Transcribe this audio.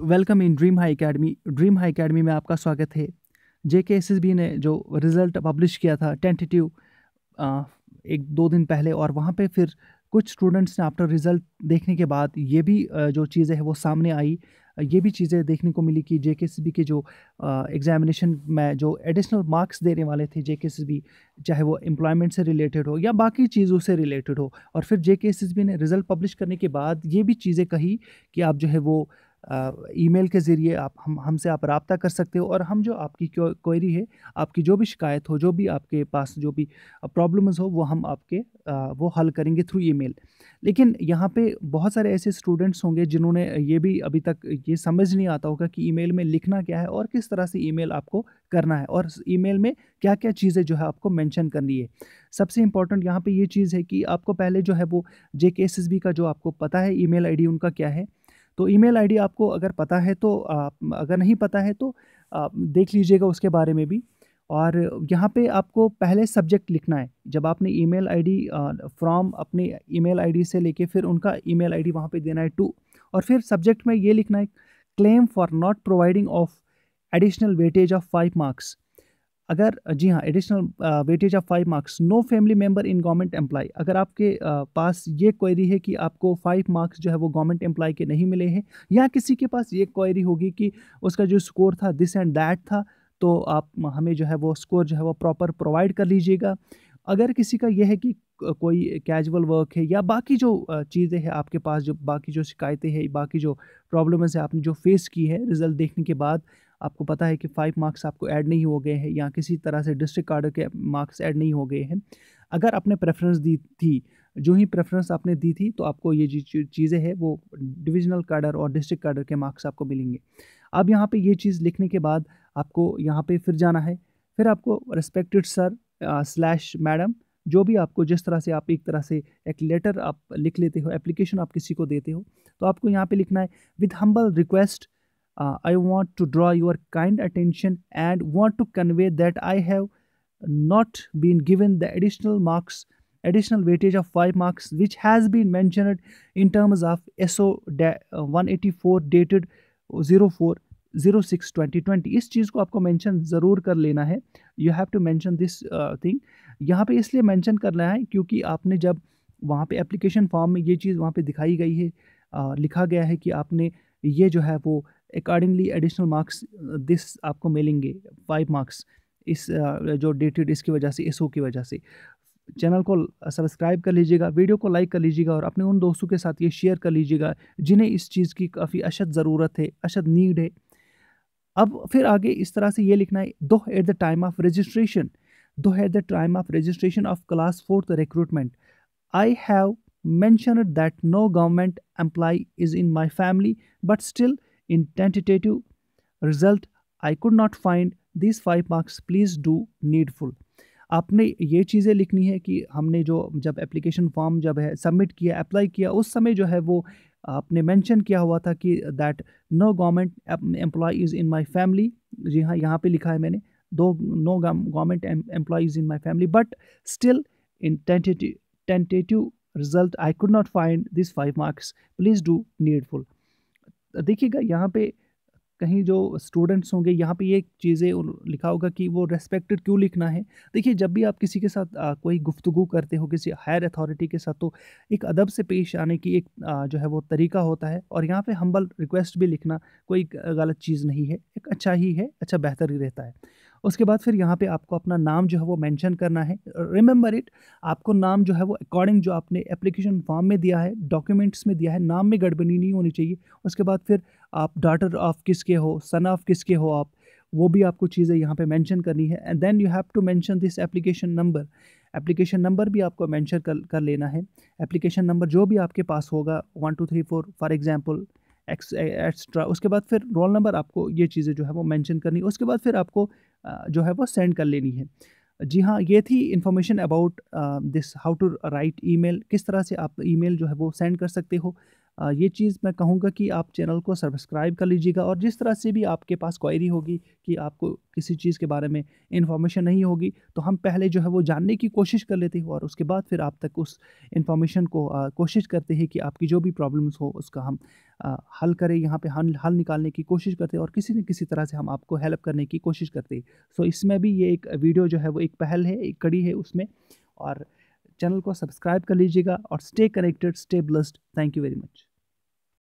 Welcome in dream high academy dream high academy में आपका स्वागत है जे के एस एस बी ने जो रिज़ल्ट पब्लिश किया था टेंटेटिव एक दो दिन पहले और वहाँ पे फिर कुछ स्टूडेंट्स ने आफ्टर रिज़ल्ट देखने के बाद ये भी जो चीज़ें हैं वो सामने आई ये भी चीज़ें देखने को मिली कि जे के बी के जो एग्ज़ामिनेशन में जो एडिशनल मार्क्स देने वाले थे जे चाहे वो एम्प्लॉयमेंट से रिलेटेड हो या बाकी चीज़ों से रिलेटेड हो और फिर जे के बी ने रिज़ल्ट पब्लिश करने के बाद ये भी चीज़ें कही कि आप जो है वो ईमेल के ज़रिए आप हम हमसे आप रबता कर सकते हो और हम जो आपकी क्वेरी है आपकी जो भी शिकायत हो जो भी आपके पास जो भी प्रॉब्लम्स हो वो हम आपके आ, वो हल करेंगे थ्रू ईमेल लेकिन यहाँ पे बहुत सारे ऐसे स्टूडेंट्स होंगे जिन्होंने ये भी अभी तक ये समझ नहीं आता होगा कि ईमेल में लिखना क्या है और किस तरह से ईमेल आपको करना है और ईमेल में क्या क्या चीज़ें जो है आपको मेंशन करनी है सबसे इंपॉर्टेंट यहाँ पे ये चीज़ है कि आपको पहले जो है वो जे एस बी का जो आपको पता है ईमेल आईडी उनका क्या है तो ईमेल आईडी आपको अगर पता है तो अगर नहीं पता है तो देख लीजिएगा उसके बारे में भी और यहाँ पे आपको पहले सब्जेक्ट लिखना है जब आपने ईमेल आईडी फ्रॉम अपने ईमेल आईडी से लेके फिर उनका ईमेल आईडी वहाँ पर देना है टू और फिर सब्जेक्ट में ये लिखना है claim for not providing of additional weightage of five marks अगर जी हाँ additional weightage of five marks no family member in government employee अगर आपके पास ये क्वेरी है कि आपको फाइव मार्क्स जो है वो गवर्नमेंट एम्प्लॉय के नहीं मिले हैं या किसी के पास ये क्वेरी होगी कि उसका जो स्कोर था दिस एंड दैट था तो आप हमें जो है वो स्कोर जो है वो प्रॉपर प्रोवाइड कर लीजिएगा अगर किसी का यह है कि कोई कैजुअल वर्क है या बाकी जो चीज़ें हैं आपके पास जो बाकी जो शिकायतें हैं बाकी जो प्रॉब्लम्स है आपने जो फेस की है रिज़ल्ट देखने के बाद आपको पता है कि फ़ाइव मार्क्स आपको ऐड नहीं हो गए हैं या किसी तरह से डिस्ट्रिक्ट कार्डर के मार्क्स ऐड नहीं हो गए हैं अगर आपने प्रेफरेंस दी थी जो ही प्रेफरेंस आपने दी थी तो आपको ये जो चीज़ें हैं वो डिविजनल कार्डर और डिस्ट्रिक्ट कार्डर के मार्क्स आपको मिलेंगे अब यहाँ पे ये चीज़ लिखने के बाद आपको यहाँ पे फिर जाना है फिर आपको रिस्पेक्टेड सर स्लैश मैडम जो भी आपको जिस तरह से आप एक तरह से एक लेटर आप लिख लेते हो एप्लीकेशन आप किसी को देते हो तो आपको यहाँ पे लिखना है with humble request uh, i want to draw your kind attention and want to convey that i have not been given the additional marks additional weightage of 5 marks which has been mentioned in terms of SO 184 dated 04 06 2020 इस चीज़ को आपको mention ज़रूर कर लेना है you have to mention this thing यहाँ पे इसलिए मेंशन करना है क्योंकि आपने जब वहाँ पे एप्लीकेशन फॉर्म में ये चीज़ वहाँ पे दिखाई गई है uh, लिखा गया है कि आपने ये जो है वो अकॉर्डिंगली एडिशनल मार्क्स दिस आपको मिलेंगे फाइव मार्क्स इस uh, जो डेटेड इसकी वजह से एसओ की वजह से चैनल को सब्सक्राइब uh, कर लीजिएगा वीडियो को लाइक कर लीजिएगा और अपने उन दोस्तों के साथ ये शेयर कर लीजिएगा जिन्हें इस चीज़ की काफ़ी अशद ज़रूरत है अशद नीड है अब फिर आगे इस तरह से ये लिखना है though at the time of registration though at the time of registration of class fourth recruitment I have mentioned that no government employee is in my family but still In tentative result, I could not find these five marks. Please do needful. आपने ये चीज़ें लिखनी है कि हमने जो जब application form जब है सबमिट किया अप्लाई किया उस समय जो है वो आपने मेंशन किया हुआ था कि that no government employee is in my family जी हाँ यहाँ पे लिखा है मैंने though no government employees in my family but still in tentative tentative result I could not find this five marks please do needful देखिएगा यहाँ पे कहीं जो स्टूडेंट्स होंगे यहाँ पे ये चीज़ें लिखा होगा कि वो रेस्पेक्टेड क्यों लिखना है देखिए जब भी आप किसी के साथ आ, कोई गुफ्तु करते हो किसी हायर अथॉरिटी के साथ तो एक अदब से पेश आने की एक आ, जो है वो तरीका होता है और यहाँ पे हम्बल रिक्वेस्ट भी लिखना कोई गलत चीज़ नहीं है एक अच्छा ही है अच्छा बेहतर ही रहता है उसके बाद फिर यहाँ पे आपको अपना नाम जो है वो मेंशन करना है रिमेंबर इट आपको नाम जो है वो अकॉर्डिंग जो आपने एप्लीकेशन फॉर्म में दिया है डॉक्यूमेंट्स में दिया है नाम में गड़बड़ी नहीं होनी चाहिए उसके बाद फिर आप डॉटर ऑफ किसके हो सन ऑफ किसके हो आप वो भी आपको चीज़ें यहाँ पे मेंशन करनी है and then you have to mention this application number application number भी आपको मेंशन कर कर लेना है एप्लीकेशन नंबर जो भी आपके पास होगा one two three four for example extra उसके बाद फिर रोल नंबर आपको ये चीज़ें जो है वो मेंशन करनी उसके बाद फिर आपको जो है वो सेंड कर लेनी है जी हाँ ये थी information about this how to write email किस तरह से आप ईमेल जो है वो सेंड कर सकते हो ये चीज़ मैं कहूँगा कि आप चैनल को सब्सक्राइब कर लीजिएगा और जिस तरह से भी आपके पास क्वायरी होगी कि आपको किसी चीज़ के बारे में इन्फॉर्मेशन नहीं होगी तो हम पहले जो है वो जानने की कोशिश कर लेते हैं और उसके बाद फिर आप तक उस इन्फॉर्मेशन को आ, कोशिश करते हैं कि आपकी जो भी प्रॉब्लम्स हो उसका हम आ, हल करें यहाँ पे हल हल निकालने की कोशिश करते हैं और किसी न किसी तरह से हम आपको हेल्प करने की कोशिश करते हैं सो इसमें भी ये एक वीडियो जो है वो एक पहल है एक कड़ी है उसमें और चैनल को सब्सक्राइब कर लीजिएगा और stay connected stay blessed thank you very much